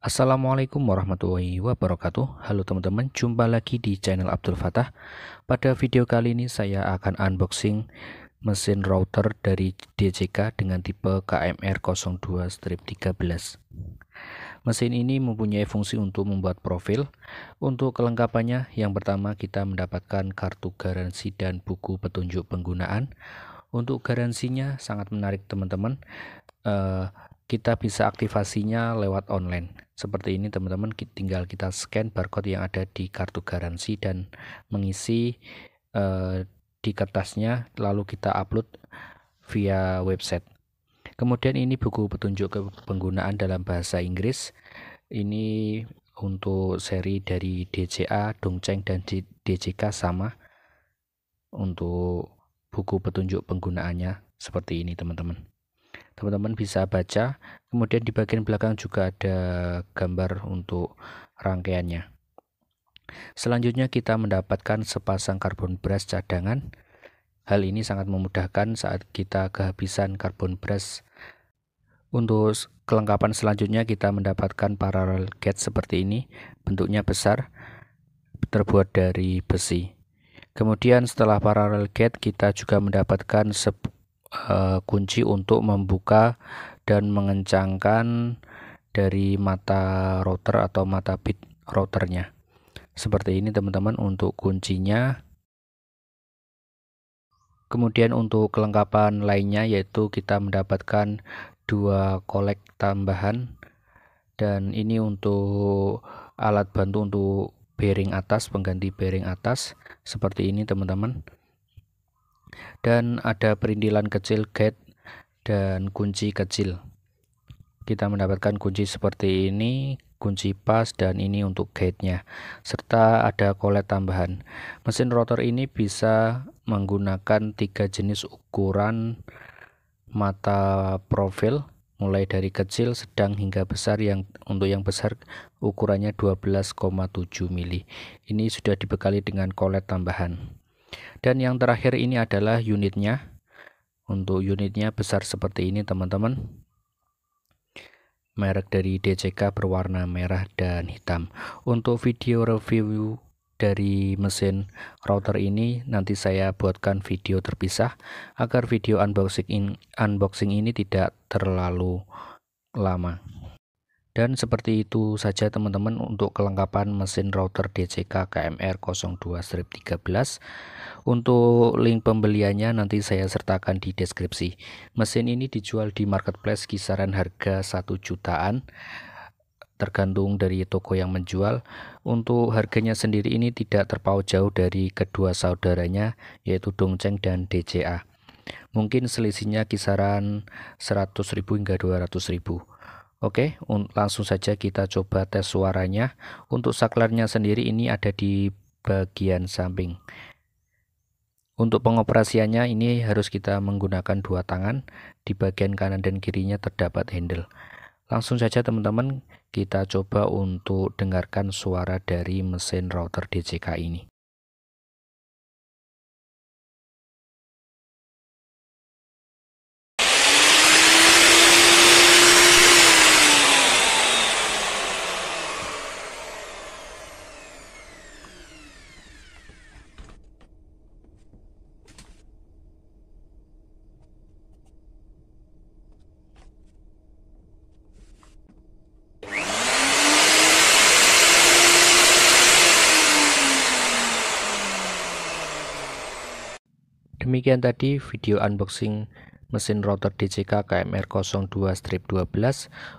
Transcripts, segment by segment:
Assalamualaikum warahmatullahi wabarakatuh Halo teman-teman, jumpa lagi di channel Abdul Fatah Pada video kali ini saya akan unboxing mesin router dari DJK dengan tipe KMR02-13 Mesin ini mempunyai fungsi untuk membuat profil Untuk kelengkapannya, yang pertama kita mendapatkan kartu garansi dan buku petunjuk penggunaan untuk garansinya sangat menarik teman-teman eh, kita bisa aktivasinya lewat online. Seperti ini teman-teman, tinggal kita scan barcode yang ada di kartu garansi dan mengisi eh, di kertasnya lalu kita upload via website. Kemudian ini buku petunjuk ke penggunaan dalam bahasa Inggris. Ini untuk seri dari DCA, Dongcheng dan DJK sama untuk buku petunjuk penggunaannya seperti ini teman-teman teman-teman bisa baca kemudian di bagian belakang juga ada gambar untuk rangkaiannya selanjutnya kita mendapatkan sepasang karbon beras cadangan hal ini sangat memudahkan saat kita kehabisan karbon beras untuk kelengkapan selanjutnya kita mendapatkan parallel gate seperti ini bentuknya besar terbuat dari besi kemudian setelah parallel gate kita juga mendapatkan Eh, kunci untuk membuka dan mengencangkan dari mata router atau mata bit routernya seperti ini teman-teman untuk kuncinya kemudian untuk kelengkapan lainnya yaitu kita mendapatkan dua kolek tambahan dan ini untuk alat bantu untuk bearing atas pengganti bearing atas seperti ini teman-teman dan ada perindilan kecil gate dan kunci kecil kita mendapatkan kunci seperti ini kunci pas dan ini untuk gate-nya serta ada kolet tambahan mesin rotor ini bisa menggunakan tiga jenis ukuran mata profil mulai dari kecil sedang hingga besar yang untuk yang besar ukurannya 12,7 mili ini sudah dibekali dengan kolet tambahan dan yang terakhir ini adalah unitnya untuk unitnya besar seperti ini teman-teman merek dari DCK berwarna merah dan hitam untuk video review dari mesin router ini nanti saya buatkan video terpisah agar video unboxing in, unboxing ini tidak terlalu lama dan seperti itu saja teman-teman untuk kelengkapan mesin router DCK KMR02-13. Untuk link pembeliannya nanti saya sertakan di deskripsi. Mesin ini dijual di marketplace kisaran harga 1 jutaan tergantung dari toko yang menjual. Untuk harganya sendiri ini tidak terpaut jauh dari kedua saudaranya yaitu Dongcheng dan DCA. Mungkin selisihnya kisaran 100.000 hingga 200.000. Oke, langsung saja kita coba tes suaranya. Untuk saklarnya sendiri ini ada di bagian samping. Untuk pengoperasiannya ini harus kita menggunakan dua tangan. Di bagian kanan dan kirinya terdapat handle. Langsung saja teman-teman kita coba untuk dengarkan suara dari mesin router DCK ini. Demikian tadi video unboxing mesin router DCK KMR02-12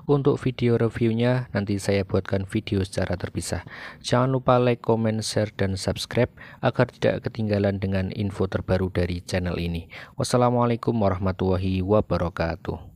untuk video reviewnya nanti saya buatkan video secara terpisah jangan lupa like, comment, share, dan subscribe agar tidak ketinggalan dengan info terbaru dari channel ini wassalamualaikum warahmatullahi wabarakatuh